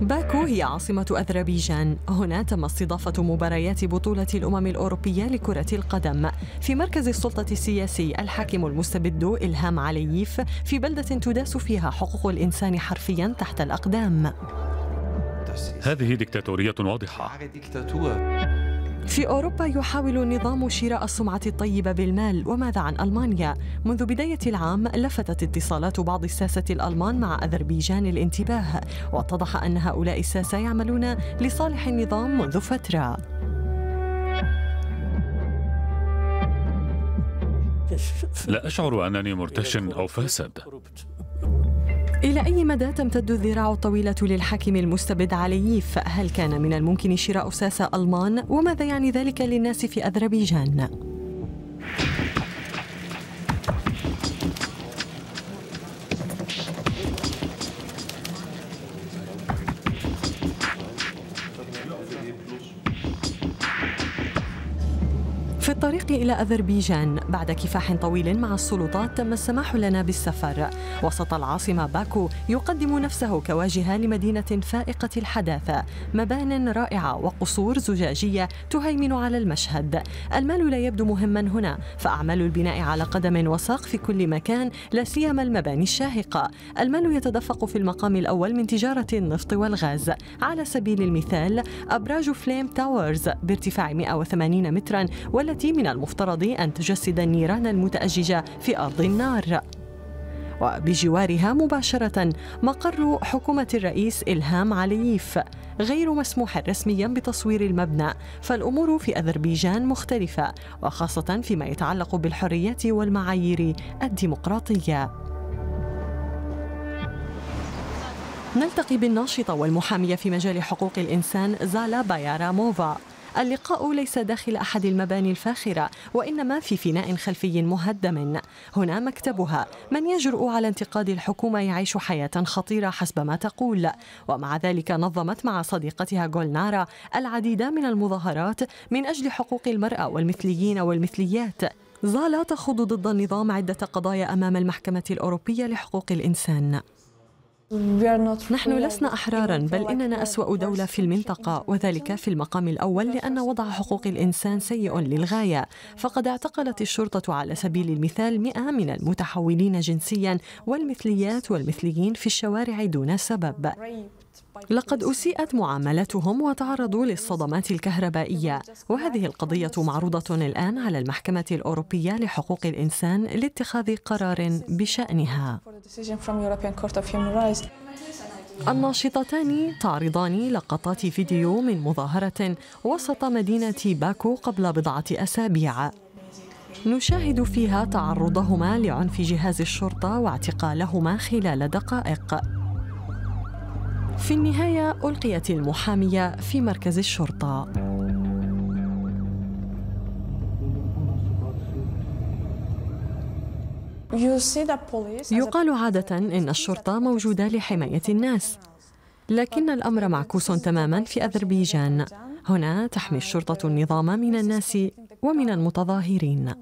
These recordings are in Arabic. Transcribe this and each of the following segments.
باكو هي عاصمة أذربيجان هنا تم استضافة مباريات بطولة الأمم الأوروبية لكرة القدم في مركز السلطة السياسي الحاكم المستبد إلهام علييف في بلدة تداس فيها حقوق الإنسان حرفيا تحت الأقدام هذه ديكتاتورية واضحة في أوروبا يحاول النظام شراء السمعة الطيبة بالمال وماذا عن ألمانيا؟ منذ بداية العام لفتت اتصالات بعض الساسة الألمان مع أذربيجان الانتباه واتضح أن هؤلاء الساسة يعملون لصالح النظام منذ فترة لا أشعر أنني مرتشٍ أو فاسد إلى أي مدى تمتد الذراع الطويلة للحاكم المستبد علييف؟ هل كان من الممكن شراء ساسة ألمان؟ وماذا يعني ذلك للناس في أذربيجان؟ الطريق إلى أذربيجان بعد كفاح طويل مع السلطات تم السماح لنا بالسفر وسط العاصمة باكو يقدم نفسه كواجهة لمدينة فائقة الحداثة مبان رائعة وقصور زجاجية تهيمن على المشهد المال لا يبدو مهما هنا فأعمال البناء على قدم وساق في كل مكان لا سيما المباني الشاهقة المال يتدفق في المقام الأول من تجارة النفط والغاز على سبيل المثال أبراج فليم تاورز بارتفاع 180 مترا والتي من المفترض أن تجسد النيران المتأججة في أرض النار وبجوارها مباشرة مقر حكومة الرئيس إلهام علييف غير مسموح رسميا بتصوير المبنى فالأمور في أذربيجان مختلفة وخاصة فيما يتعلق بالحريات والمعايير الديمقراطية نلتقي بالناشطة والمحامية في مجال حقوق الإنسان زالا باياراموفا اللقاء ليس داخل أحد المباني الفاخرة وإنما في فناء خلفي مهدم هنا مكتبها من يجرؤ على انتقاد الحكومة يعيش حياة خطيرة حسب ما تقول ومع ذلك نظمت مع صديقتها جولنارا العديد من المظاهرات من أجل حقوق المرأة والمثليين والمثليات زالا تخوض ضد النظام عدة قضايا أمام المحكمة الأوروبية لحقوق الإنسان نحن لسنا أحرارا بل إننا أسوأ دولة في المنطقة وذلك في المقام الأول لأن وضع حقوق الإنسان سيء للغاية فقد اعتقلت الشرطة على سبيل المثال مئة من المتحولين جنسيا والمثليات والمثليين في الشوارع دون سبب لقد أسيئت معاملتهم وتعرضوا للصدمات الكهربائية وهذه القضية معروضة الآن على المحكمة الأوروبية لحقوق الإنسان لاتخاذ قرار بشأنها الناشطتان تعرضان لقطات فيديو من مظاهرة وسط مدينة باكو قبل بضعة أسابيع نشاهد فيها تعرضهما لعنف جهاز الشرطة واعتقالهما خلال دقائق في النهاية ألقيت المحامية في مركز الشرطة يقال عادة إن الشرطة موجودة لحماية الناس لكن الأمر معكوس تماما في أذربيجان هنا تحمي الشرطة النظام من الناس ومن المتظاهرين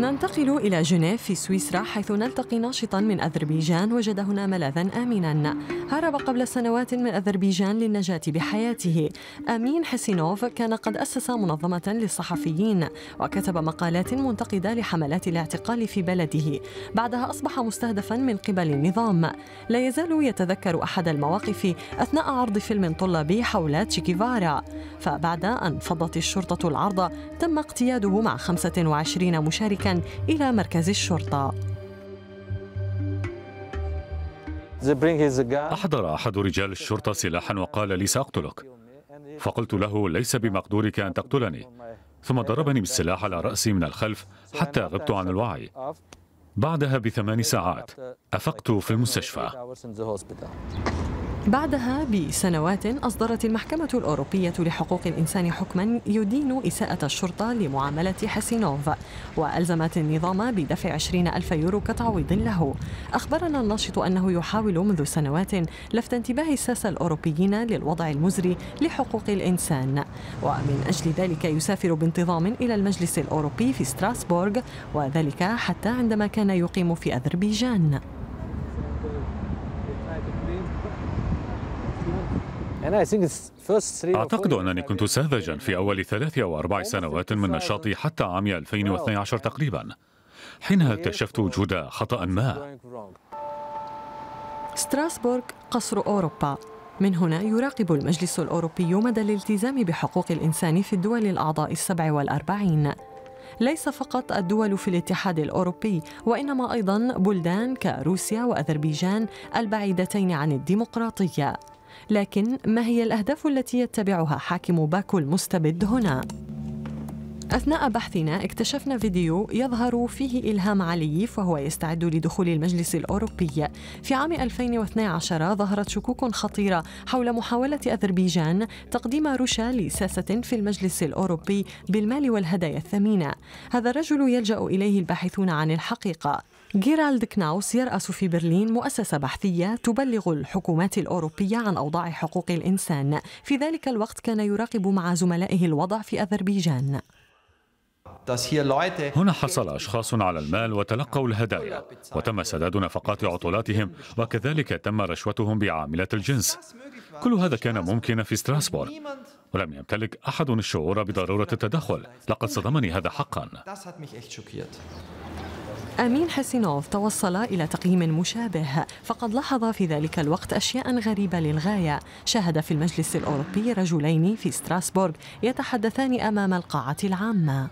ننتقل إلى جنيف في سويسرا حيث نلتقي ناشطا من أذربيجان وجد هنا ملاذا آمنا هرب قبل سنوات من أذربيجان للنجاة بحياته أمين حسينوف كان قد أسس منظمة للصحفيين وكتب مقالات منتقدة لحملات الاعتقال في بلده بعدها أصبح مستهدفا من قبل النظام لا يزال يتذكر أحد المواقف أثناء عرض فيلم طلابي حول تشيكيفارا فبعد أن فضت الشرطة العرض تم اقتياده مع 25 مشاركا السكن إلى مركز الشرطة أحضر أحد رجال الشرطة سلاحا وقال لي سأقتلك فقلت له ليس بمقدورك أن تقتلني ثم ضربني بالسلاح على رأسي من الخلف حتى غبت عن الوعي بعدها بثمان ساعات أفقت في المستشفى بعدها بسنوات أصدرت المحكمة الأوروبية لحقوق الإنسان حكما يدين إساءة الشرطة لمعاملة حسينوف وألزمت النظام بدفع 20 ألف يورو كتعويض له أخبرنا الناشط أنه يحاول منذ سنوات لفت انتباه الساسة الأوروبيين للوضع المزري لحقوق الإنسان ومن أجل ذلك يسافر بانتظام إلى المجلس الأوروبي في ستراسبورغ وذلك حتى عندما كان يقيم في أذربيجان أعتقد أنني كنت ساذجا في أول ثلاث أو أربع سنوات من نشاطي حتى عام 2012 تقريبا حينها اكتشفت وجود خطأ ما ستراسبورغ قصر أوروبا من هنا يراقب المجلس الأوروبي مدى الالتزام بحقوق الإنسان في الدول الأعضاء السبع والأربعين ليس فقط الدول في الاتحاد الأوروبي وإنما أيضا بلدان كروسيا وأذربيجان البعيدتين عن الديمقراطية لكن ما هي الأهداف التي يتبعها حاكم باكو المستبد هنا؟ أثناء بحثنا اكتشفنا فيديو يظهر فيه إلهام علييف وهو يستعد لدخول المجلس الأوروبي في عام 2012 ظهرت شكوك خطيرة حول محاولة أذربيجان تقديم رشا لساسة في المجلس الأوروبي بالمال والهدايا الثمينة هذا الرجل يلجأ إليه الباحثون عن الحقيقة جيرالد كناوس يرأس في برلين مؤسسة بحثية تبلغ الحكومات الأوروبية عن أوضاع حقوق الإنسان في ذلك الوقت كان يراقب مع زملائه الوضع في أذربيجان هنا حصل أشخاص على المال وتلقوا الهدايا وتم سداد نفقات عطلاتهم وكذلك تم رشوتهم بعاملة الجنس كل هذا كان ممكن في ستراسبورغ ولم يمتلك أحد الشعور بضرورة التدخل لقد صدمني هذا حقا أمين حسينوف توصل إلى تقييم مشابه فقد لاحظ في ذلك الوقت أشياء غريبة للغاية شاهد في المجلس الأوروبي رجلين في ستراسبورغ يتحدثان أمام القاعة العامة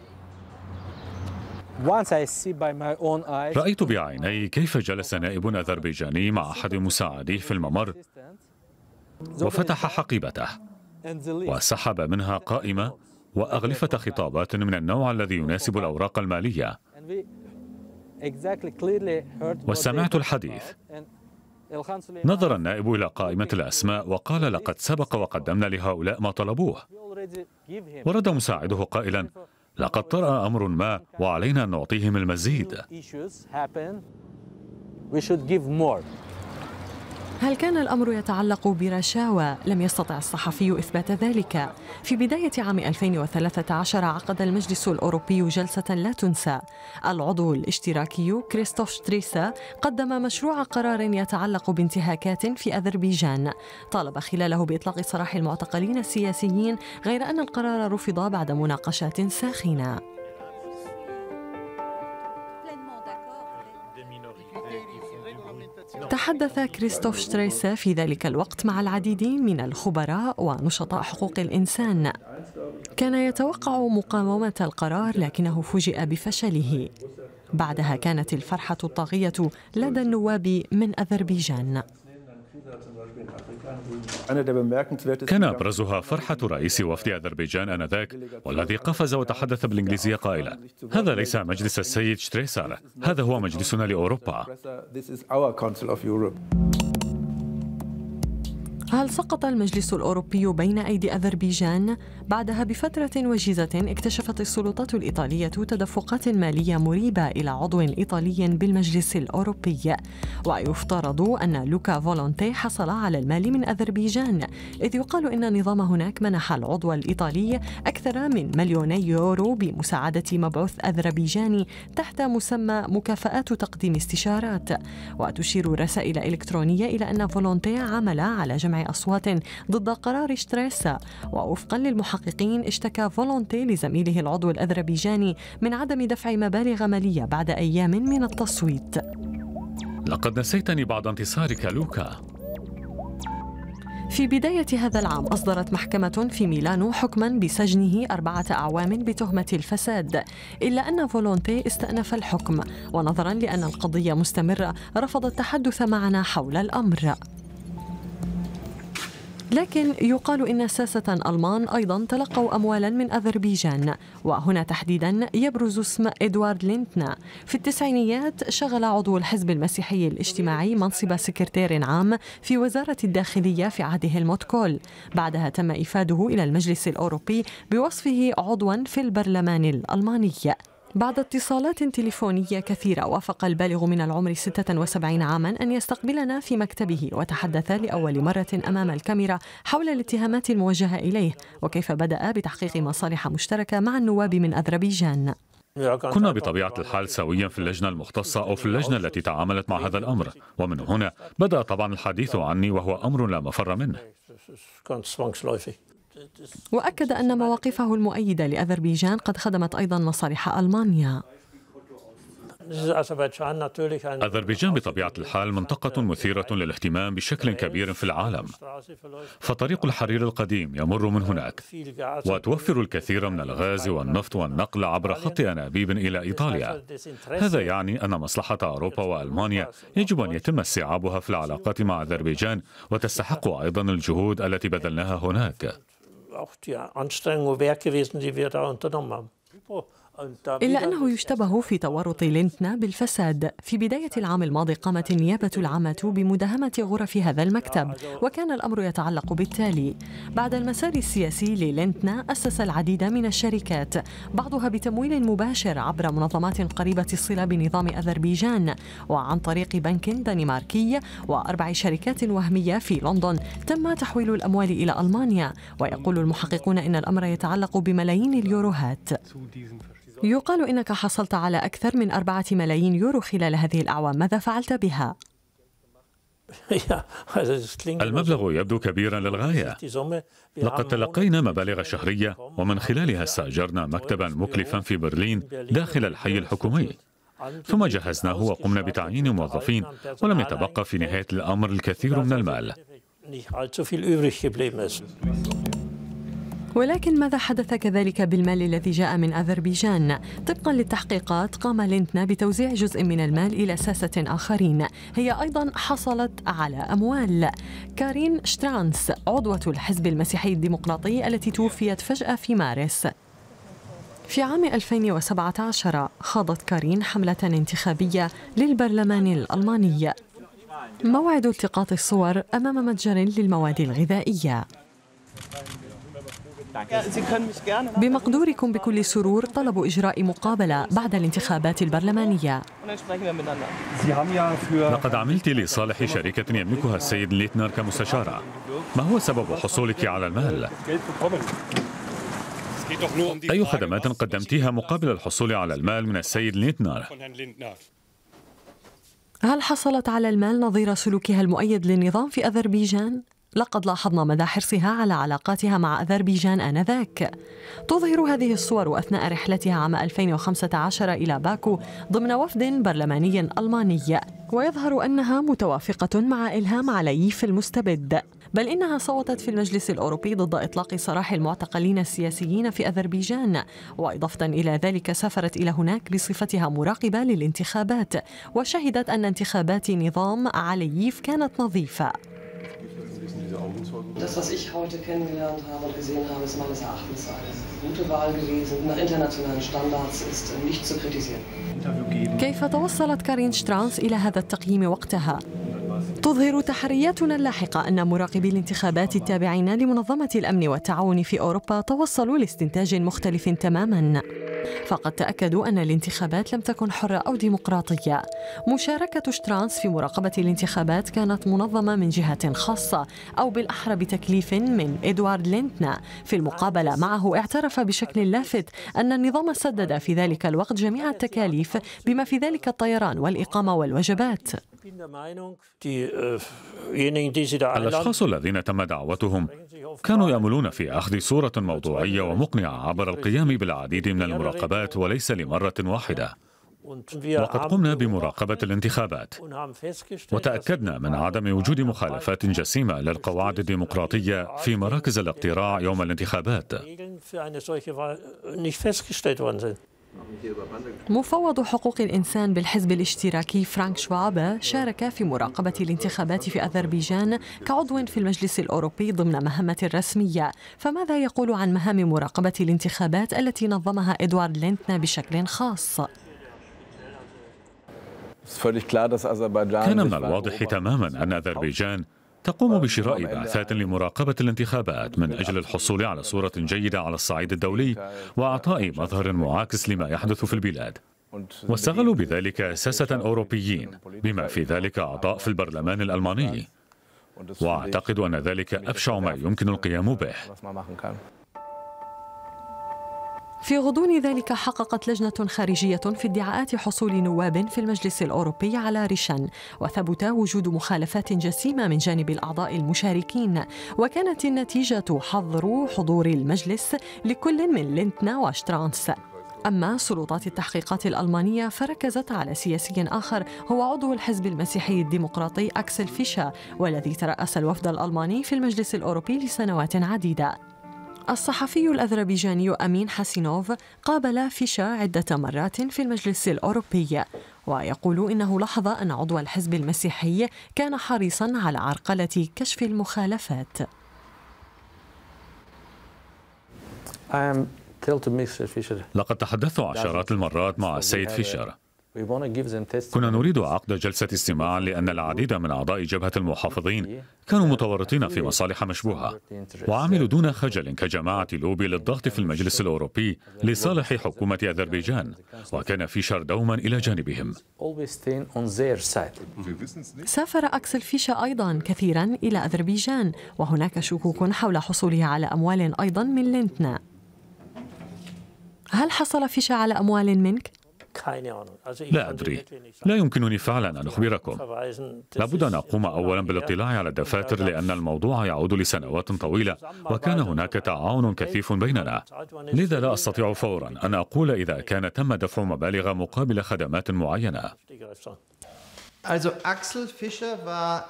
رأيت بعيني كيف جلس نائب أذربيجاني مع أحد مساعديه في الممر وفتح حقيبته وسحب منها قائمة وأغلفة خطابات من النوع الذي يناسب الأوراق المالية وسمعت الحديث نظر النائب إلى قائمة الأسماء وقال لقد سبق وقدمنا لهؤلاء ما طلبوه ورد مساعده قائلا لقد طرأ أمر ما وعلينا أن نعطيهم المزيد هل كان الأمر يتعلق برشاوى؟ لم يستطع الصحفي إثبات ذلك. في بداية عام 2013 عقد المجلس الأوروبي جلسة لا تنسى. العضو الاشتراكي كريستوف شتريسا قدم مشروع قرار يتعلق بانتهاكات في أذربيجان. طالب خلاله بإطلاق سراح المعتقلين السياسيين غير أن القرار رفض بعد مناقشات ساخنة. تحدث كريستوف شتريسا في ذلك الوقت مع العديد من الخبراء ونشطاء حقوق الإنسان كان يتوقع مقاومة القرار لكنه فوجئ بفشله بعدها كانت الفرحة الطاغية لدى النواب من أذربيجان كان أبرزها فرحة رئيس وفد أذربيجان آنذاك والذي قفز وتحدث بالإنجليزية قائلا هذا ليس مجلس السيد شتريسال هذا هو مجلسنا لأوروبا هل سقط المجلس الأوروبي بين أيدي أذربيجان؟ بعدها بفترة وجيزة اكتشفت السلطات الإيطالية تدفقات مالية مريبة إلى عضو إيطالي بالمجلس الأوروبي ويفترض أن لوكا فولونتي حصل على المال من أذربيجان إذ يقال إن النظام هناك منح العضو الإيطالي أكثر من مليوني يورو بمساعدة مبعوث أذربيجاني تحت مسمى مكافآت تقديم استشارات وتشير رسائل إلكترونية إلى أن فولونتي عمل على جمع أصوات ضد قرار شتريسا ووفقا للمحققين اشتكى فولونتي لزميله العضو الأذربيجاني من عدم دفع مبالغ مالية بعد أيام من التصويت لقد نسيتني بعد انتصارك لوكا في بداية هذا العام أصدرت محكمة في ميلانو حكما بسجنه أربعة أعوام بتهمة الفساد إلا أن فولونتي استأنف الحكم ونظرا لأن القضية مستمرة رفض التحدث معنا حول الأمر لكن يقال إن ساسة ألمان أيضا تلقوا أموالا من أذربيجان وهنا تحديدا يبرز اسم إدوارد لينتنا في التسعينيات شغل عضو الحزب المسيحي الاجتماعي منصب سكرتير عام في وزارة الداخلية في عهد هيلموت كول بعدها تم إفاده إلى المجلس الأوروبي بوصفه عضوا في البرلمان الألماني بعد اتصالات تليفونية كثيرة وافق البالغ من العمر 76 عاما أن يستقبلنا في مكتبه وتحدث لأول مرة أمام الكاميرا حول الاتهامات الموجهة إليه وكيف بدأ بتحقيق مصالح مشتركة مع النواب من أذربيجان كنا بطبيعة الحال سويا في اللجنة المختصة أو في اللجنة التي تعاملت مع هذا الأمر ومن هنا بدأ طبعا الحديث عني وهو أمر لا مفر منه واكد ان مواقفه المؤيده لاذربيجان قد خدمت ايضا مصالح المانيا أذربيجان بطبيعة الحال منطقة مثيرة للاهتمام بشكل كبير في العالم فطريق الحرير القديم يمر من هناك وتوفر الكثير من الغاز والنفط والنقل عبر خط أنابيب إلى إيطاليا هذا يعني أن مصلحة أوروبا وألمانيا يجب أن يتم استيعابها في العلاقات مع أذربيجان وتستحق أيضا الجهود التي بذلناها هناك auch die Anstrengung wert gewesen, die wir da unternommen haben. إلا أنه يشتبه في تورط لينتنا بالفساد في بداية العام الماضي قامت النيابة العامة بمداهمة غرف هذا المكتب وكان الأمر يتعلق بالتالي بعد المسار السياسي للينتنا أسس العديد من الشركات بعضها بتمويل مباشر عبر منظمات قريبة الصلة بنظام أذربيجان وعن طريق بنك دنماركي وأربع شركات وهمية في لندن تم تحويل الأموال إلى ألمانيا ويقول المحققون إن الأمر يتعلق بملايين اليوروهات يقال إنك حصلت على أكثر من أربعة ملايين يورو خلال هذه الأعوام ماذا فعلت بها؟ المبلغ يبدو كبيرا للغاية لقد تلقينا مبالغ شهرية ومن خلالها استأجرنا مكتبا مكلفا في برلين داخل الحي الحكومي ثم جهزناه وقمنا بتعيين موظفين ولم يتبقى في نهاية الأمر الكثير من المال ولكن ماذا حدث كذلك بالمال الذي جاء من أذربيجان؟ طبقا للتحقيقات قام لينتنا بتوزيع جزء من المال إلى ساسة آخرين هي أيضا حصلت على أموال كارين شترانس عضوة الحزب المسيحي الديمقراطي التي توفيت فجأة في مارس في عام 2017 خاضت كارين حملة انتخابية للبرلمان الألماني موعد التقاط الصور أمام متجر للمواد الغذائية بمقدوركم بكل سرور طلب إجراء مقابلة بعد الانتخابات البرلمانية لقد عملت لصالح شركة يملكها السيد ليتنر كمستشارة ما هو سبب حصولك على المال؟ أي خدمات قدمتيها مقابل الحصول على المال من السيد ليتنر؟ هل حصلت على المال نظير سلوكها المؤيد للنظام في أذربيجان؟ لقد لاحظنا مدى حرصها على علاقاتها مع أذربيجان آنذاك تظهر هذه الصور أثناء رحلتها عام 2015 إلى باكو ضمن وفد برلماني ألماني ويظهر أنها متوافقة مع إلهام علييف المستبد بل إنها صوتت في المجلس الأوروبي ضد إطلاق سراح المعتقلين السياسيين في أذربيجان وإضافة إلى ذلك سافرت إلى هناك بصفتها مراقبة للانتخابات وشهدت أن انتخابات نظام علييف كانت نظيفة gewesen, diese Augenzeugen? Das, was ich heute kennengelernt habe und gesehen habe, ist meines Erachtens eine gute Wahl gewesen. Nach internationalen Standards ist nicht zu kritisieren. كيف توصلت كارين شترانس إلى هذا التقييم وقتها؟ تظهر تحرياتنا اللاحقة أن مراقبي الانتخابات التابعين لمنظمة الأمن والتعاون في أوروبا توصلوا لاستنتاج مختلف تماماً فقد تأكدوا أن الانتخابات لم تكن حرة أو ديمقراطية مشاركة شترانس في مراقبة الانتخابات كانت منظمة من جهة خاصة أو بالأحرى بتكليف من إدوارد لينتنا في المقابلة معه اعترف بشكل لافت أن النظام سدد في ذلك الوقت جميع التكاليف بما في ذلك الطيران والإقامة والوجبات Äh, الأشخاص الذين تم دعوتهم كانوا يأملون في أخذ صورة موضوعية ومقنعة عبر القيام بالعديد من المراقبات وليس لمرة واحدة وقد قمنا بمراقبة الانتخابات وتأكدنا من عدم وجود مخالفات جسيمة للقواعد الديمقراطية في مراكز الاقتراع يوم الانتخابات مفوض حقوق الإنسان بالحزب الاشتراكي فرانك شواب شارك في مراقبة الانتخابات في أذربيجان كعضو في المجلس الأوروبي ضمن مهمة رسمية فماذا يقول عن مهام مراقبة الانتخابات التي نظمها إدوارد لينتنا بشكل خاص؟ كان من الواضح تماما أن أذربيجان تقوم بشراء بعثات لمراقبة الانتخابات من أجل الحصول على صورة جيدة على الصعيد الدولي وإعطاء مظهر معاكس لما يحدث في البلاد واستغلوا بذلك أساسة أوروبيين بما في ذلك أعضاء في البرلمان الألماني وأعتقد أن ذلك أبشع ما يمكن القيام به في غضون ذلك حققت لجنة خارجية في ادعاءات حصول نواب في المجلس الأوروبي على ريشان وثبت وجود مخالفات جسيمة من جانب الأعضاء المشاركين وكانت النتيجة حظر حضور المجلس لكل من لينتنا وشترانس أما سلطات التحقيقات الألمانية فركزت على سياسي آخر هو عضو الحزب المسيحي الديمقراطي أكسل فيشا والذي ترأس الوفد الألماني في المجلس الأوروبي لسنوات عديدة الصحفي الأذربيجاني أمين حسينوف قابل فيشا عدة مرات في المجلس الأوروبي ويقول إنه لاحظ أن عضو الحزب المسيحي كان حريصا على عرقلة كشف المخالفات لقد تحدثت عشرات المرات مع السيد فيشر كنا نريد عقد جلسة استماع لأن العديد من أعضاء جبهة المحافظين كانوا متورطين في مصالح مشبوهة وعملوا دون خجل كجماعة لوبي للضغط في المجلس الأوروبي لصالح حكومة أذربيجان وكان فيشر دوما إلى جانبهم سافر أكسل فيشا أيضا كثيرا إلى أذربيجان وهناك شكوك حول حصوله على أموال أيضا من لينتنا هل حصل فيشا على أموال منك؟ لا أدري لا يمكنني فعلا أن أخبركم لابد أن أقوم أولا بالاطلاع على الدفاتر لأن الموضوع يعود لسنوات طويلة وكان هناك تعاون كثيف بيننا لذا لا أستطيع فورا أن أقول إذا كان تم دفع مبالغ مقابل خدمات معينة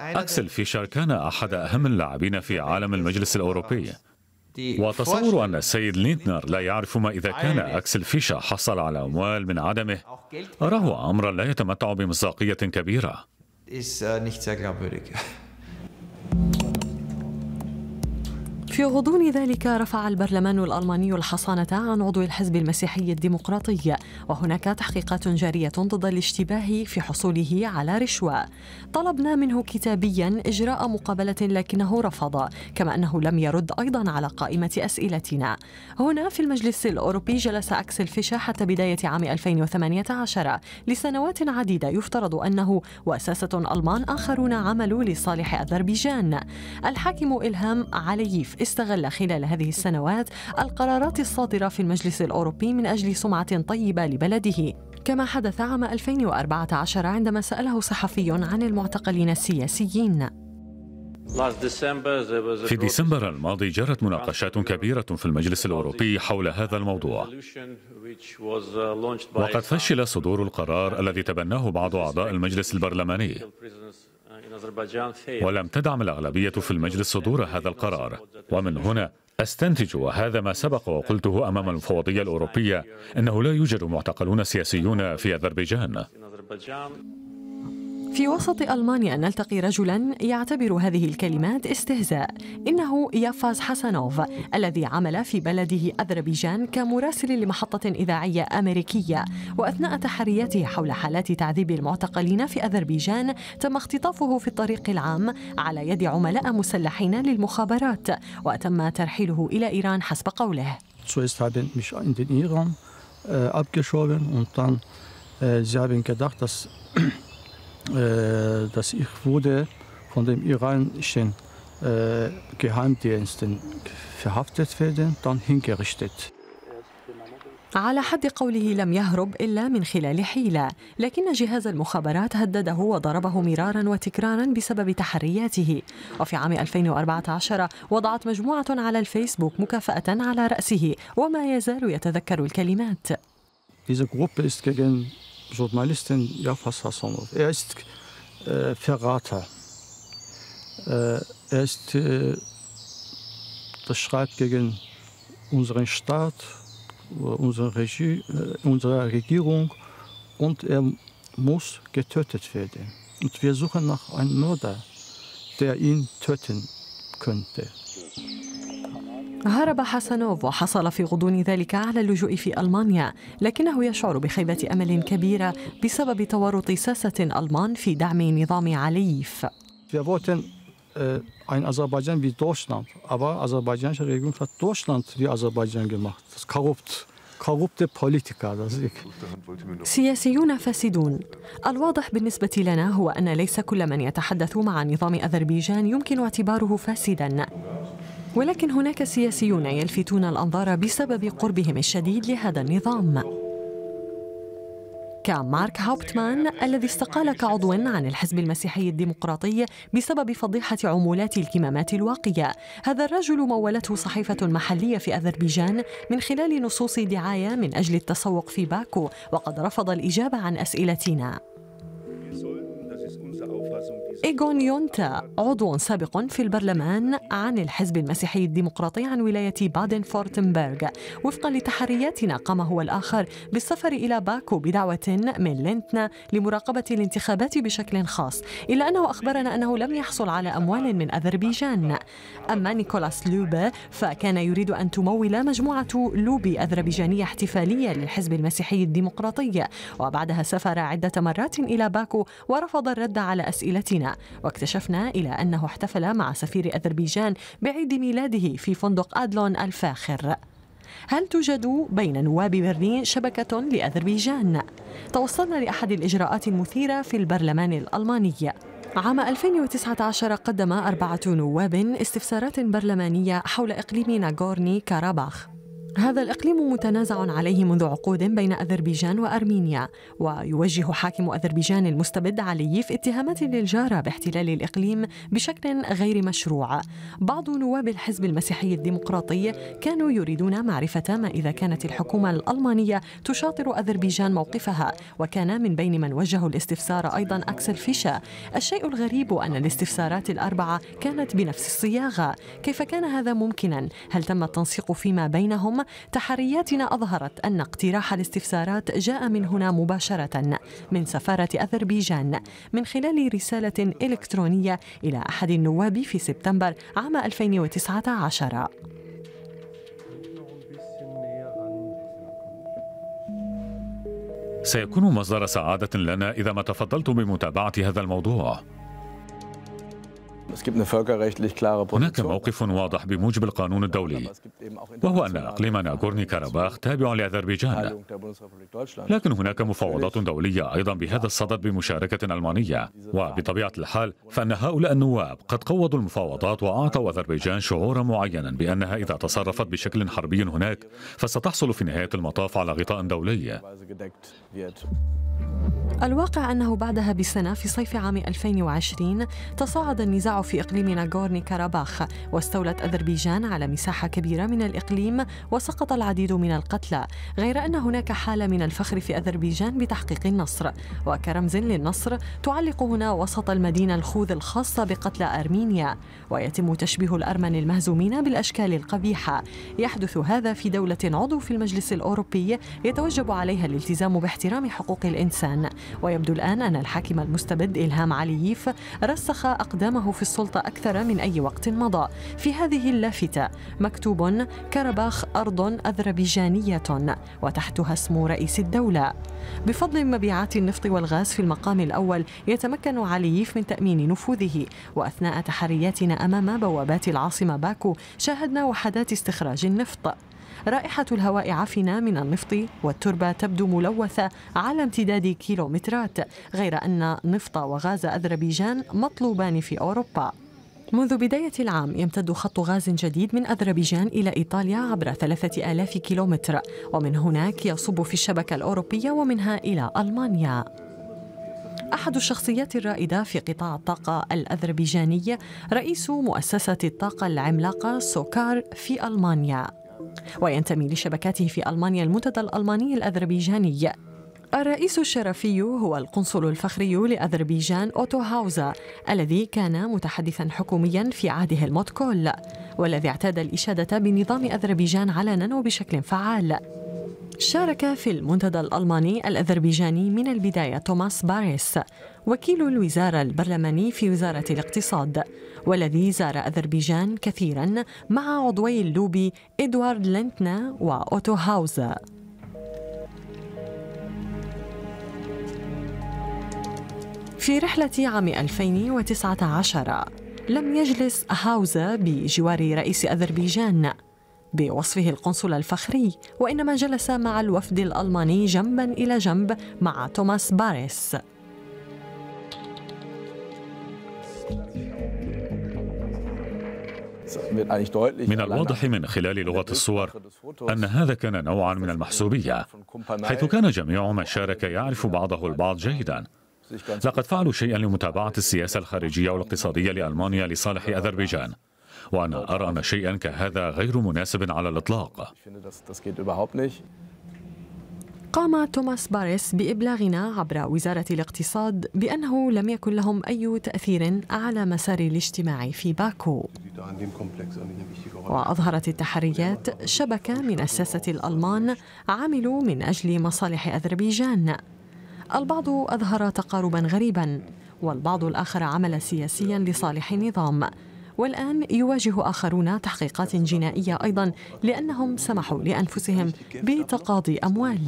أكسل فيشر كان أحد أهم اللاعبين في عالم المجلس الأوروبي وتصور أن السيد ليندنر لا يعرف ما إذا كان أكسل فيشا حصل على أموال من عدمه أراه أمرا لا يتمتع بمصداقية كبيرة äh, في غضون ذلك رفع البرلمان الألماني الحصانة عن عضو الحزب المسيحي الديمقراطي وهناك تحقيقات جارية ضد الاشتباه في حصوله على رشوة طلبنا منه كتابيا إجراء مقابلة لكنه رفض كما أنه لم يرد أيضا على قائمة أسئلتنا هنا في المجلس الأوروبي جلس أكسل فيشا حتى بداية عام 2018 لسنوات عديدة يفترض أنه وأساسة ألمان آخرون عملوا لصالح أذربيجان الحاكم إلهام علييف استغل خلال هذه السنوات القرارات الصادرة في المجلس الأوروبي من أجل سمعة طيبة لبلده كما حدث عام 2014 عندما سأله صحفي عن المعتقلين السياسيين في ديسمبر الماضي جرت مناقشات كبيرة في المجلس الأوروبي حول هذا الموضوع وقد فشل صدور القرار الذي تبناه بعض أعضاء المجلس البرلماني ولم تدعم الأغلبية في المجلس صدور هذا القرار ومن هنا أستنتج وهذا ما سبق وقلته أمام المفوضية الأوروبية أنه لا يوجد معتقلون سياسيون في أذربيجان في وسط ألمانيا نلتقي رجلا يعتبر هذه الكلمات استهزاء إنه يافاز حسنوف الذي عمل في بلده أذربيجان كمراسل لمحطة إذاعية أمريكية وأثناء تحرياته حول حالات تعذيب المعتقلين في أذربيجان تم اختطافه في الطريق العام على يد عملاء مسلحين للمخابرات وتم ترحيله إلى إيران حسب قوله er äh, äh, sie haben gedacht, dass Äh, dass ich wurde von dem iranischen äh, Geheimdiensten verhaftet werden, dann hingerichtet. على حد قوله لم يهرب إلا من خلال حيلة لكن جهاز المخابرات هدده وضربه مرارا وتكرارا بسبب تحرياته وفي عام 2014 وضعت مجموعة على الفيسبوك مكافأة على رأسه وما يزال يتذكر الكلمات Diese Gruppe ist gegen Journalisten Jafas Hassanov. Er ist äh, Verrater. Äh, er ist, äh, das schreibt gegen unseren Staat, unsere, Regie, äh, unsere Regierung und er muss getötet werden. Und wir suchen nach einem Mörder, der ihn töten könnte. هرب حسنوف وحصل في غضون ذلك على اللجوء في ألمانيا لكنه يشعر بخيبة أمل كبيرة بسبب تورط ساسة ألمان في دعم نظام عليف ein Aserbaidschan wie Deutschland. Aber aserbaidschanische Regierung hat Deutschland wie Aserbaidschan gemacht. Das korrupt. سياسيون فاسدون الواضح بالنسبة لنا هو أن ليس كل من يتحدث مع نظام أذربيجان يمكن اعتباره فاسداً ولكن هناك سياسيون يلفتون الأنظار بسبب قربهم الشديد لهذا النظام كمارك هاوبتمان الذي استقال كعضو عن الحزب المسيحي الديمقراطي بسبب فضيحة عمولات الكمامات الواقية هذا الرجل مولته صحيفة محلية في أذربيجان من خلال نصوص دعاية من أجل التسوق في باكو وقد رفض الإجابة عن أسئلتنا إيغون يونتا عضو سابق في البرلمان عن الحزب المسيحي الديمقراطي عن ولاية بادن فورتنبرغ وفقا لتحرياتنا قام هو الآخر بالسفر إلى باكو بدعوة من لينتنا لمراقبة الانتخابات بشكل خاص إلا أنه أخبرنا أنه لم يحصل على أموال من أذربيجان أما نيكولاس لوبا فكان يريد أن تمول مجموعة لوبي أذربيجانية احتفالية للحزب المسيحي الديمقراطي وبعدها سافر عدة مرات إلى باكو ورفض الرد على أسئلتنا واكتشفنا إلى أنه احتفل مع سفير أذربيجان بعيد ميلاده في فندق أدلون الفاخر هل توجد بين نواب برلين شبكة لأذربيجان؟ توصلنا لأحد الإجراءات المثيرة في البرلمان الألماني عام 2019 قدم أربعة نواب استفسارات برلمانية حول إقليم ناغورني كاراباخ هذا الإقليم متنازع عليه منذ عقود بين أذربيجان وأرمينيا ويوجه حاكم أذربيجان المستبد عليف اتهامات للجارة باحتلال الإقليم بشكل غير مشروع بعض نواب الحزب المسيحي الديمقراطي كانوا يريدون معرفة ما إذا كانت الحكومة الألمانية تشاطر أذربيجان موقفها وكان من بين من وجهوا الاستفسار أيضا أكسل فيشا الشيء الغريب أن الاستفسارات الأربعة كانت بنفس الصياغة كيف كان هذا ممكنا؟ هل تم التنسيق فيما بينهم؟ تحرياتنا أظهرت أن اقتراح الاستفسارات جاء من هنا مباشرة من سفارة أذربيجان من خلال رسالة إلكترونية إلى أحد النواب في سبتمبر عام 2019 سيكون مصدر سعادة لنا إذا ما تفضلتم بمتابعة هذا الموضوع هناك موقف واضح بموجب القانون الدولي وهو أن أقليم ناغورني كاراباخ تابع لأذربيجان لكن هناك مفاوضات دولية أيضا بهذا الصدد بمشاركة ألمانية وبطبيعة الحال فأن هؤلاء النواب قد قوضوا المفاوضات وأعطوا أذربيجان شعورا معينا بأنها إذا تصرفت بشكل حربي هناك فستحصل في نهاية المطاف على غطاء دولي الواقع أنه بعدها بسنة في صيف عام 2020 تصاعد النزاع في إقليم ناغورني كاراباخ واستولت أذربيجان على مساحة كبيرة من الإقليم وسقط العديد من القتلى غير أن هناك حالة من الفخر في أذربيجان بتحقيق النصر وكرمز للنصر تعلق هنا وسط المدينة الخوذ الخاصة بقتلى أرمينيا ويتم تشبيه الأرمن المهزومين بالأشكال القبيحة يحدث هذا في دولة عضو في المجلس الأوروبي يتوجب عليها الالتزام باحترام حقوق الإنسان ويبدو الآن أن الحاكم المستبد إلهام علييف رسخ أقدامه في السلطة أكثر من أي وقت مضى في هذه اللافتة مكتوب كرباخ أرض أذربيجانية وتحتها اسم رئيس الدولة بفضل مبيعات النفط والغاز في المقام الأول يتمكن علييف من تأمين نفوذه وأثناء تحرياتنا أمام بوابات العاصمة باكو شاهدنا وحدات استخراج النفط رائحة الهواء عفنة من النفط والتربة تبدو ملوثة على امتداد كيلومترات غير أن نفط وغاز أذربيجان مطلوبان في أوروبا منذ بداية العام يمتد خط غاز جديد من أذربيجان إلى إيطاليا عبر ثلاثة آلاف كيلومتر ومن هناك يصب في الشبكة الأوروبية ومنها إلى ألمانيا أحد الشخصيات الرائدة في قطاع الطاقة الأذربيجاني رئيس مؤسسة الطاقة العملاقة سوكار في ألمانيا وينتمي لشبكاته في ألمانيا المنتدى الألماني الأذربيجاني الرئيس الشرفي هو القنصل الفخري لأذربيجان أوتو هاوزا الذي كان متحدثا حكوميا في عهده الموتكول والذي اعتاد الإشادة بنظام أذربيجان علنا وبشكل فعال شارك في المنتدى الألماني الأذربيجاني من البداية توماس باريس وكيل الوزارة البرلماني في وزارة الاقتصاد والذي زار أذربيجان كثيرا مع عضوي اللوبي إدوارد لنتنا وأوتو هاوزا في رحلة عام 2019 لم يجلس هاوزا بجوار رئيس أذربيجان بوصفه القنصل الفخري وإنما جلس مع الوفد الألماني جنبا إلى جنب مع توماس باريس من الواضح من خلال لغة الصور أن هذا كان نوعا من المحسوبية حيث كان جميع من شارك يعرف بعضه البعض جيدا لقد فعلوا شيئا لمتابعة السياسة الخارجية والاقتصادية لألمانيا لصالح أذربيجان وأنا أرى أن شيئا كهذا غير مناسب على الإطلاق قام توماس باريس بإبلاغنا عبر وزارة الاقتصاد بأنه لم يكن لهم أي تأثير على مسار الاجتماع في باكو وأظهرت التحريات شبكة من الساسة الألمان عملوا من أجل مصالح أذربيجان البعض أظهر تقاربا غريبا والبعض الآخر عمل سياسيا لصالح النظام والآن يواجه آخرون تحقيقات جنائية أيضا لأنهم سمحوا لأنفسهم بتقاضي أموال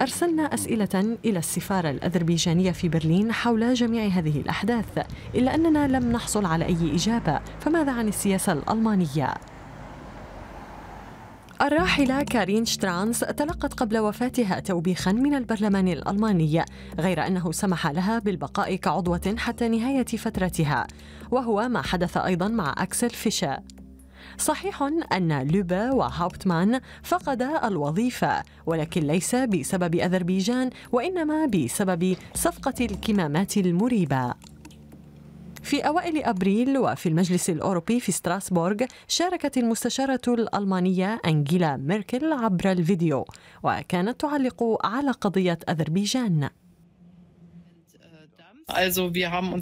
أرسلنا أسئلة إلى السفارة الأذربيجانية في برلين حول جميع هذه الأحداث إلا أننا لم نحصل على أي إجابة فماذا عن السياسة الألمانية؟ الراحلة كارين شترانس تلقت قبل وفاتها توبيخا من البرلمان الألماني غير أنه سمح لها بالبقاء كعضوة حتى نهاية فترتها وهو ما حدث أيضا مع أكسل فيشا صحيح أن لوبا وهاوبتمان فقدا الوظيفة ولكن ليس بسبب أذربيجان وإنما بسبب صفقة الكمامات المريبة في أوائل أبريل وفي المجلس الأوروبي في ستراسبورغ شاركت المستشارة الألمانية أنجيلا ميركل عبر الفيديو وكانت تعلق على قضية أذربيجان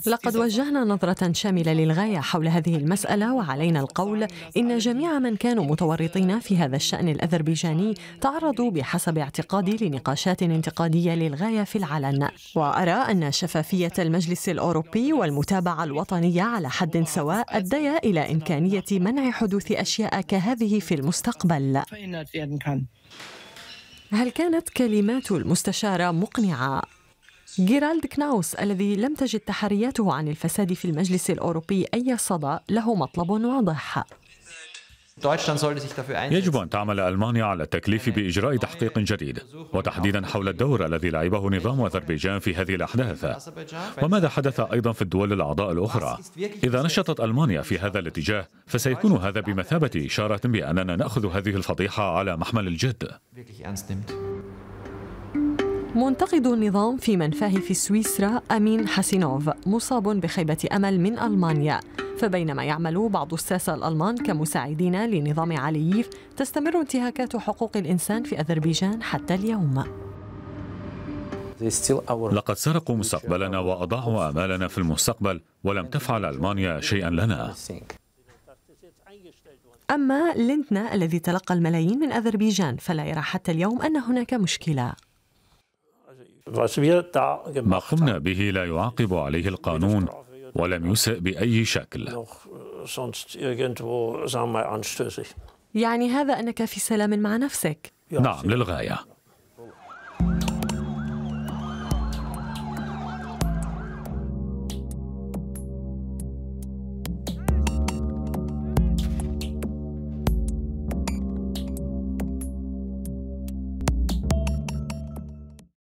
لقد وجهنا نظرة شاملة للغاية حول هذه المسألة وعلينا القول إن جميع من كانوا متورطين في هذا الشأن الأذربيجاني تعرضوا بحسب اعتقادي لنقاشات انتقادية للغاية في العلن وأرى أن شفافية المجلس الأوروبي والمتابعة الوطنية على حد سواء أديا إلى إمكانية منع حدوث أشياء كهذه في المستقبل هل كانت كلمات المستشارة مقنعة جيرالد كناوس الذي لم تجد تحرياته عن الفساد في المجلس الأوروبي أي صدى له مطلب واضح يجب أن تعمل ألمانيا على التكليف بإجراء تحقيق جديد وتحديدا حول الدور الذي لعبه نظام أذربيجان في هذه الأحداث وماذا حدث أيضا في الدول الأعضاء الأخرى إذا نشطت ألمانيا في هذا الاتجاه فسيكون هذا بمثابة إشارة بأننا نأخذ هذه الفضيحة على محمل الجد منتقد النظام في منفاه في سويسرا أمين حسينوف مصاب بخيبة أمل من ألمانيا فبينما يعمل بعض الساسة الألمان كمساعدين لنظام علييف تستمر انتهاكات حقوق الإنسان في أذربيجان حتى اليوم لقد سرقوا مستقبلنا وأضاعوا آمالنا في المستقبل ولم تفعل ألمانيا شيئا لنا أما لنتنا الذي تلقى الملايين من أذربيجان فلا يرى حتى اليوم أن هناك مشكلة ما قمنا به لا يعاقب عليه القانون ولم يسأ بأي شكل äh, يعني هذا أنك في سلام مع نفسك نعم للغاية